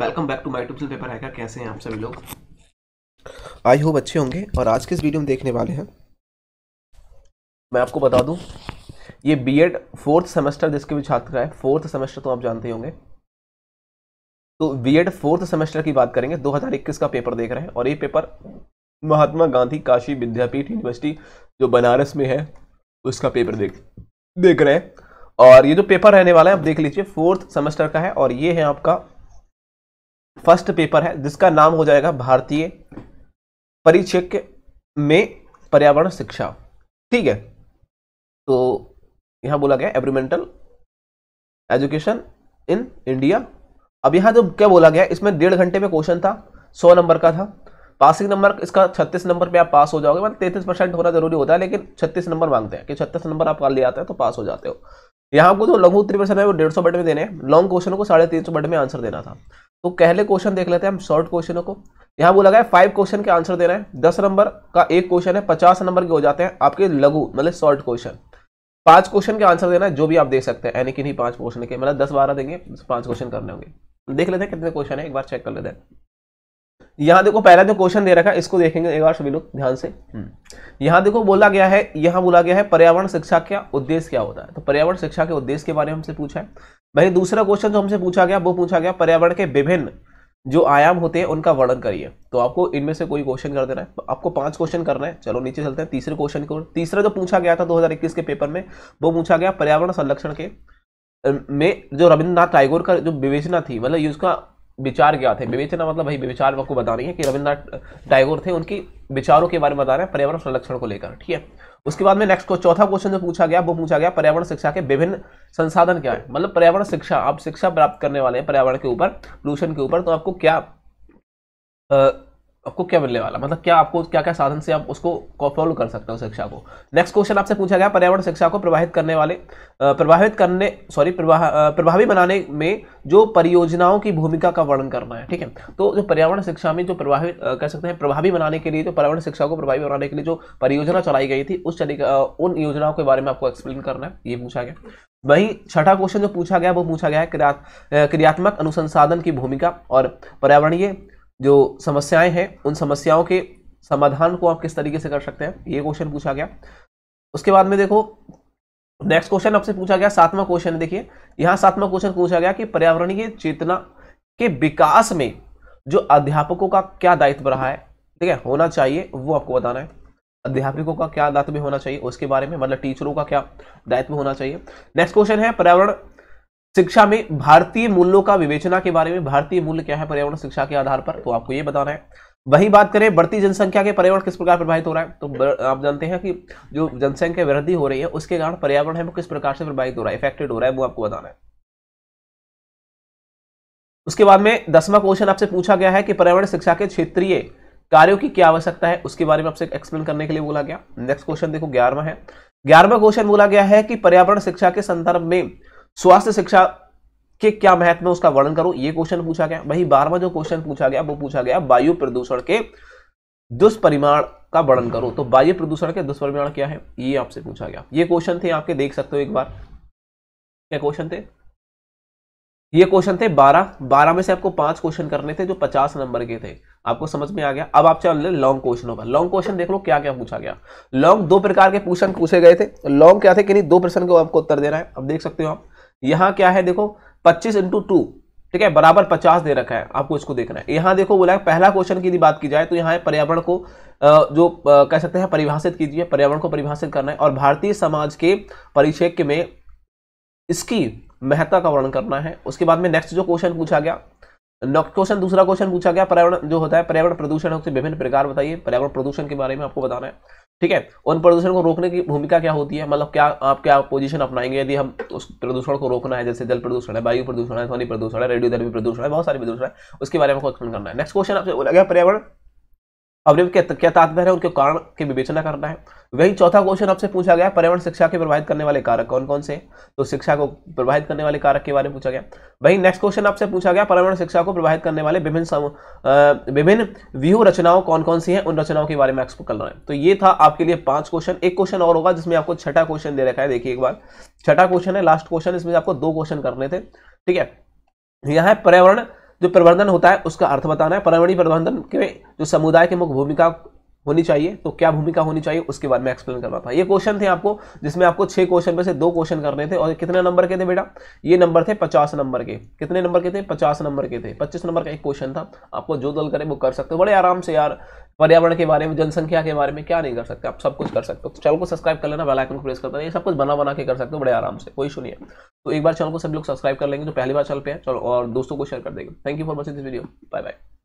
Welcome back to my tube paper hacker कैसे हैं आप सभी लोग आई होप अच्छे होंगे और आज के इस वीडियो में देखने वाले हैं मैं आपको बता दूं ये बीएड फोर्थ सेमेस्टर जिसके भी छात्र है फोर्थ सेमेस्टर तो आप जानते होंगे तो बीएड फोर्थ सेमेस्टर की बात करेंगे 2021 का पेपर देख रहे हैं और ये पेपर महात्मा गांधी काशी विद्यापीठ यूनिवर्सिटी जो बनारस में है उसका पेपर देख देख रहे हैं और ये जो पेपर रहने वाला है आप देख लीजिए फोर्थ सेमेस्टर का है और ये है आपका फर्स्ट पेपर है जिसका नाम हो जाएगा भारतीय परिचय में पर्यावरण शिक्षा ठीक है तो यहां बोला गया एवरीमेंटल एजुकेशन इन इंडिया अब यहां जो क्या बोला गया इसमें डेढ़ घंटे में क्वेश्चन था सौ नंबर का था पासिंग नंबर इसका छत्तीस नंबर पे आप पास हो जाओगे मतलब तैतीस परसेंट होना जरूरी होता है लेकिन छत्तीस नंबर मांगते हैं कि छत्तीस नंबर आप ले आते हैं तो पास हो जाते हो यहाँ आपको जो लघु उत्तरी प्रश्न है वो डेढ़ सौ बट में देने लॉन्ग क्वेश्चन को साढ़े तीन सौ बट में आंसर देना था तो पहले क्वेश्चन देख लेते हैं हम शॉर्ट क्वेश्चनों को यहां बोला गया फाइव क्वेश्चन के आंसर रहे है दस नंबर का एक क्वेश्चन है पचास नंबर के हो जाते हैं आपके लघु मतलब शॉर्ट क्वेश्चन पांच क्वेश्चन के आंसर देना है जो भी आप दे सकते हैं यानी कि नहीं पांच क्वेश्चन के मतलब दस बारह देंगे पांच क्वेश्चन करने होंगे देख लेते हैं कितने क्वेश्चन है एक बार चेक कर लेते हैं यहाँ देखो पहला जो क्वेश्चन दे रखा है इसको देखेंगे एक बार सभी लोग ध्यान से हम्म। यहाँ देखो बोला गया है यहाँ बोला गया है पर्यावरण शिक्षा का उद्देश्य क्या होता है तो पर्यावरण शिक्षा के उद्देश्य के बारे में हमसे पूछा है भाई दूसरा क्वेश्चन जो हमसे पूछा गया वो पूछा गया पर्यावरण के विभिन्न जो आयाम होते हैं उनका वर्णन करिए तो आपको इनमें से कोई क्वेश्चन कर देना है आपको पांच क्वेश्चन करना है चलो नीचे चलते हैं तीसरे क्वेश्चन को तीसरा जो पूछा गया था 2021 के पेपर में वो पूछा गया पर्यावरण संरक्षण के में जो रविंद्रनाथ टैगोर का जो विवेचना थी मतलब उसका विचार क्या थे विवेचना मतलब भाई विचार आपको बता रही है कि रविन्द्रनाथ टैगोर थे उनकी विचारों के बारे में बता रहे हैं पर्यावरण संरक्षण को लेकर ठीक है उसके बाद में नेक्स्ट को चौथा क्वेश्चन जो पूछा गया वो पूछा गया पर्यावरण शिक्षा के विभिन्न संसाधन क्या है मतलब पर्यावरण शिक्षा आप शिक्षा प्राप्त करने वाले हैं पर्यावरण के ऊपर पोल्यूशन के ऊपर तो आपको क्या आपको क्या मिलने वाला मतलब क्या आपको क्या क्या साधन से आप उसको फॉलो कर सकते हो शिक्षा को नेक्स्ट क्वेश्चन आपसे पूछा गया पर्यावरण शिक्षा को प्रभावित करने वाले प्रभावित करने सॉरी प्रभावी बनाने में जो परियोजनाओं की भूमिका का वर्णन करना है ठीक है तो जो पर्यावरण शिक्षा में जो प्रभावित कह सकते हैं प्रभावी बनाने के लिए जो पर्यावरण शिक्षा को प्रभावी बनाने के लिए जो परियोजना चलाई गई थी उस तरीके उन योजनाओं के बारे में आपको एक्सप्लेन करना है ये पूछा गया वही छठा क्वेश्चन जो पूछा गया वो पूछा गया है क्रियात्मक अनुसंसाधन की भूमिका और पर्यावरणीय जो समस्याएं हैं उन समस्याओं के समाधान को आप किस तरीके से कर सकते हैं ये क्वेश्चन पूछा गया उसके बाद में देखो नेक्स्ट क्वेश्चन आपसे पूछा गया सातवां क्वेश्चन देखिए यहाँ सातवां क्वेश्चन पूछा गया कि पर्यावरणीय चेतना के विकास में जो अध्यापकों का क्या दायित्व रहा है ठीक है होना चाहिए वो आपको बताना है अध्यापकों का क्या दायित्व होना चाहिए उसके बारे में मतलब टीचरों का क्या दायित्व होना चाहिए नेक्स्ट क्वेश्चन है पर्यावरण शिक्षा में भारतीय मूल्यों का विवेचना के बारे में भारतीय मूल्य क्या है पर्यावरण शिक्षा के आधार पर तो आपको ये बताना है वही बात करें बढ़ती जनसंख्या के पर्यावरण किस प्रकार प्रभावित हो रहा है तो आप जानते हैं कि जो जनसंख्या वृद्धि हो रही है उसके कारण पर्यावरण है वो किस प्रकार से प्रभावित हो रहा है इफेक्टेड हो रहा है वो आपको बताना है उसके बाद में दसवा क्वेश्चन आपसे पूछा गया है कि पर्यावरण शिक्षा के क्षेत्रीय कार्यों की क्या आवश्यकता है उसके बारे में आपसे एक्सप्लेन करने के लिए बोला गया नेक्स्ट क्वेश्चन देखो ग्यारहवा है ग्यारहवा क्वेश्चन बोला गया है कि पर्यावरण शिक्षा के संदर्भ में स्वास्थ्य शिक्षा के क्या महत्व है उसका वर्णन करो ये क्वेश्चन पूछा गया वही बारहवा जो क्वेश्चन पूछा गया वो पूछा गया वायु प्रदूषण के दुष्परिमाण का वर्णन करो तो वायु प्रदूषण के दुष्परिमाण क्या है ये आपसे पूछा गया ये क्वेश्चन थे आपके देख सकते हो एक बार क्या क्वेश्चन थे ये क्वेश्चन थे बारह बारह में से आपको पांच क्वेश्चन करने थे जो पचास नंबर के थे आपको समझ में आ गया अब आप चल रहे लॉन्ग क्वेश्चनों पर लॉन्ग क्वेश्चन देख लो क्या क्या पूछा गया लॉन्ग दो प्रकार के क्वेश्चन पूछे गए थे लॉन्ग क्या थे कि नहीं दो प्रश्न को आपको उत्तर देना है अब देख सकते हो आप यहाँ क्या है देखो पच्चीस इंटू टू ठीक है बराबर पचास दे रखा है आपको इसको देखना है यहां देखो बोला है पहला क्वेश्चन की बात की जाए तो यहाँ पर्यावरण को जो कह सकते हैं परिभाषित कीजिए पर्यावरण को परिभाषित करना है और भारतीय समाज के परिचेक्य में इसकी महत्ता का वर्णन करना है उसके बाद में नेक्स्ट जो क्वेश्चन पूछा गया क्वेश्चन दूसरा क्वेश्चन पूछा गया पर्यावरण जो होता है पर्यावरण प्रदूषण है उसके विभिन्न प्रकार बताइए पर्यावरण प्रदूषण के बारे में आपको बताना है ठीक है उन प्रदूषण को रोकने की भूमिका क्या होती है मतलब क्या आप क्या पोजीशन अपनाएंगे यदि हम उस प्रदूषण को रोकना है जैसे जल प्रदूषण है वायु प्रदूषण है ध्वनि प्रदूषण है रेडियो प्रदूषण है बहुत सारे प्रदूषण है उसके बारे में क्वेश्चन करना है नेक्स्ट क्वेश्चन आपसे बोला गया पर्यावरण अपने के क्या तात्पर्य है उनके कारण की विवेचना करना है वही चौथा क्वेश्चन आपसे पूछा गया पर्यावरण शिक्षा के प्रभावित करने वाले कारक कौन कौन से तो शिक्षा को प्रभावित करने वाले कारक के बारे में पूछा गया वही नेक्स्ट क्वेश्चन आपसे पूछा गया पर्यावरण शिक्षा को प्रभावित करने वाले विभिन्न विभिन्न व्यू रचनाओं कौन कौन सी हैं उन रचनाओं के बारे में एक्सपो कर रहे हैं तो ये था आपके लिए पांच क्वेश्चन एक क्वेश्चन और होगा जिसमें आपको छठा क्वेश्चन दे रखा है देखिए एक बार छठा क्वेश्चन है लास्ट क्वेश्चन इसमें आपको दो क्वेश्चन करने थे ठीक है यहाँ पर्यावरण जो प्रबंधन होता है उसका अर्थ बताना है पर्यावरणीय प्रबंधन के जो समुदाय की मुख्य भूमिका होनी चाहिए तो क्या भूमिका होनी चाहिए उसके बारे में एक्सप्लेन करना था ये क्वेश्चन थे आपको जिसमें आपको छः क्वेश्चन में से दो क्वेश्चन करने थे और कितने नंबर के थे बेटा ये नंबर थे पचास नंबर के कितने नंबर के थे पचास नंबर के थे पच्चीस नंबर का एक क्वेश्चन था आपको जो दल करे वो कर सकते हो बड़े आराम से यार पर्यावरण के बारे में जनसंख्या के बारे में क्या नहीं कर सकते आप सब कुछ कर सकते हो चैनल को सब्सक्राइब कर लेना बेलाइकन को प्रेस करते ये सब कुछ बना बना के कर सकते हो बड़े आराम से कोई इशू नहीं है तो एक बार चैनल को सभी लोग सब्सक्राइब कर लेंगे तो पहली बार चैनल पे है चलो और दोस्तों को शेयर कर देंगे thank you for watching this video bye bye